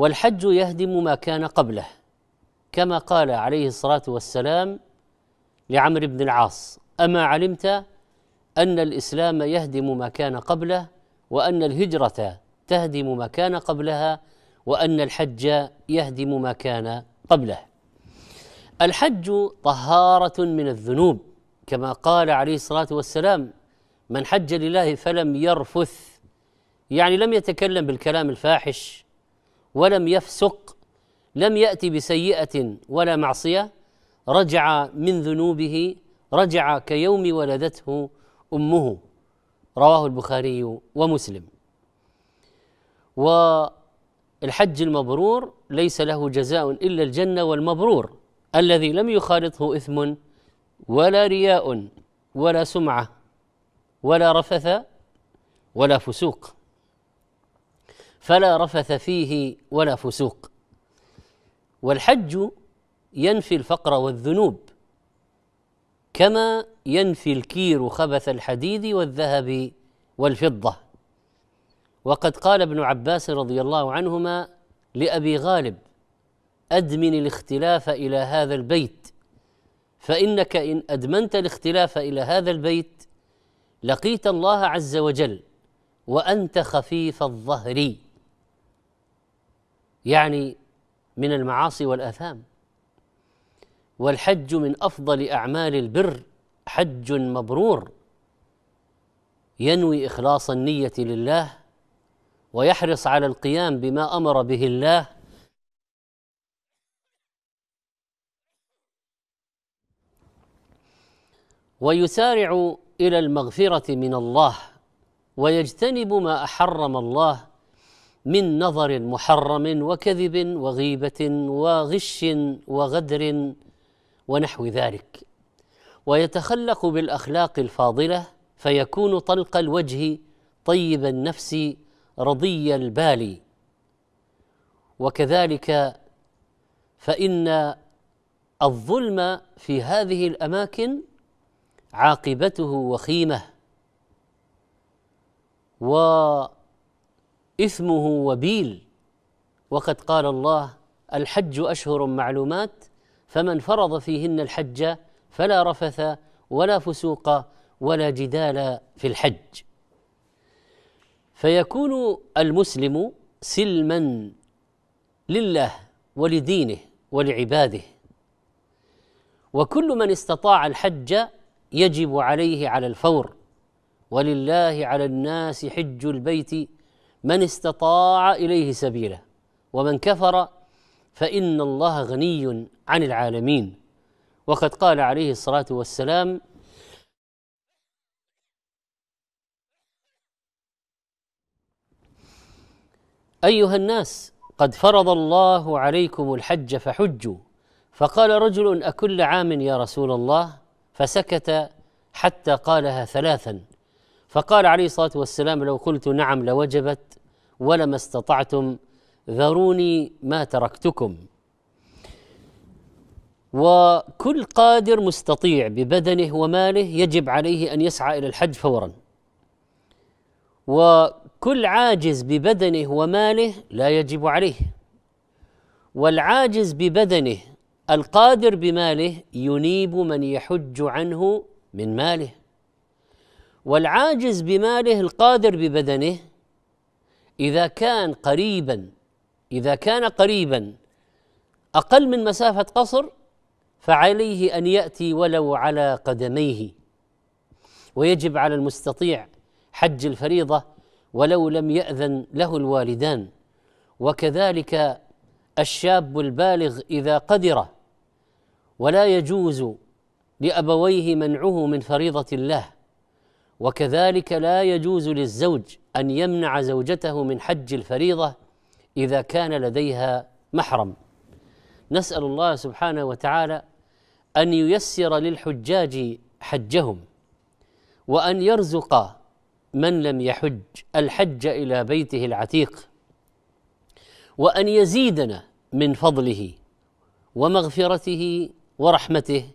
والحج يهدم ما كان قبله كما قال عليه الصلاه والسلام لعمرو بن العاص اما علمت ان الاسلام يهدم ما كان قبله وان الهجره تهدم ما كان قبلها وان الحج يهدم ما كان قبله الحج طهاره من الذنوب كما قال عليه الصلاه والسلام من حج لله فلم يرفث يعني لم يتكلم بالكلام الفاحش ولم يفسق لم يأتي بسيئة ولا معصية رجع من ذنوبه رجع كيوم ولدته أمه رواه البخاري ومسلم والحج المبرور ليس له جزاء إلا الجنة والمبرور الذي لم يخالطه إثم ولا رياء ولا سمعة ولا رفث ولا فسوق فلا رفث فيه ولا فسوق والحج ينفي الفقر والذنوب كما ينفي الكير خبث الحديد والذهب والفضه وقد قال ابن عباس رضي الله عنهما لابي غالب ادمن الاختلاف الى هذا البيت فانك ان ادمنت الاختلاف الى هذا البيت لقيت الله عز وجل وانت خفيف الظهر يعني من المعاصي والاثام والحج من افضل اعمال البر حج مبرور ينوي اخلاص النيه لله ويحرص على القيام بما امر به الله ويسارع الى المغفره من الله ويجتنب ما احرم الله من نظر محرم وكذب وغيبه وغش وغدر ونحو ذلك ويتخلق بالاخلاق الفاضله فيكون طلق الوجه طيب النفس رضي البال وكذلك فان الظلم في هذه الاماكن عاقبته وخيمه و اثمه وبيل وقد قال الله الحج اشهر معلومات فمن فرض فيهن الحج فلا رفث ولا فسوق ولا جدال في الحج فيكون المسلم سلما لله ولدينه ولعباده وكل من استطاع الحج يجب عليه على الفور ولله على الناس حج البيت من استطاع اليه سبيلا ومن كفر فان الله غني عن العالمين وقد قال عليه الصلاه والسلام ايها الناس قد فرض الله عليكم الحج فحجوا فقال رجل اكل عام يا رسول الله فسكت حتى قالها ثلاثا فقال عليه الصلاه والسلام لو قلت نعم لوجبت ولما استطعتم ذروني ما تركتكم وكل قادر مستطيع ببدنه وماله يجب عليه ان يسعى الى الحج فورا وكل عاجز ببدنه وماله لا يجب عليه والعاجز ببدنه القادر بماله ينيب من يحج عنه من ماله والعاجز بماله القادر ببدنه اذا كان قريبا اذا كان قريبا اقل من مسافه قصر فعليه ان ياتي ولو على قدميه ويجب على المستطيع حج الفريضه ولو لم ياذن له الوالدان وكذلك الشاب البالغ اذا قدر ولا يجوز لابويه منعه من فريضه الله وكذلك لا يجوز للزوج ان يمنع زوجته من حج الفريضه اذا كان لديها محرم نسال الله سبحانه وتعالى ان ييسر للحجاج حجهم وان يرزق من لم يحج الحج الى بيته العتيق وان يزيدنا من فضله ومغفرته ورحمته